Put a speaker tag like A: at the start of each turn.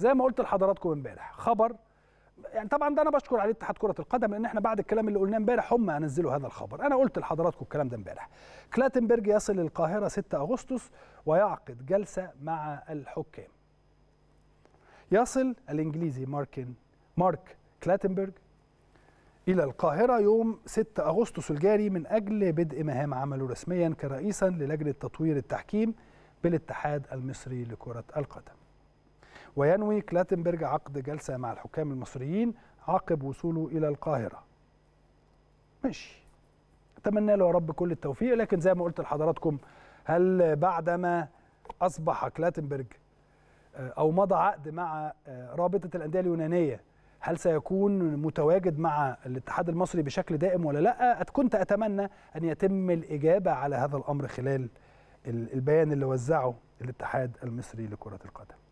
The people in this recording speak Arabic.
A: زي ما قلت لحضراتكم امبارح خبر يعني طبعا ده انا بشكر عليه اتحاد كره القدم لان احنا بعد الكلام اللي قلناه امبارح هم هنزلوا هذا الخبر انا قلت لحضراتكم الكلام ده امبارح كلاتنبرج يصل القاهره 6 اغسطس ويعقد جلسه مع الحكام يصل الانجليزي ماركن مارك كلاتنبرج الى القاهره يوم 6 اغسطس الجاري من اجل بدء مهام عمله رسميا كرئيسا للجنه تطوير التحكيم بالاتحاد المصري لكره القدم وينوي كلاتنبرج عقد جلسة مع الحكام المصريين عقب وصوله إلى القاهرة ماشي أتمنى له يا رب كل التوفيق لكن زي ما قلت لحضراتكم هل بعدما أصبح كلاتنبرج آه، أو مضى عقد مع آه، رابطة الأندية اليونانية هل سيكون متواجد مع الاتحاد المصري بشكل دائم ولا لا كنت أتمنى أن يتم الإجابة على هذا الأمر خلال البيان اللي وزعه الاتحاد المصري لكرة القدم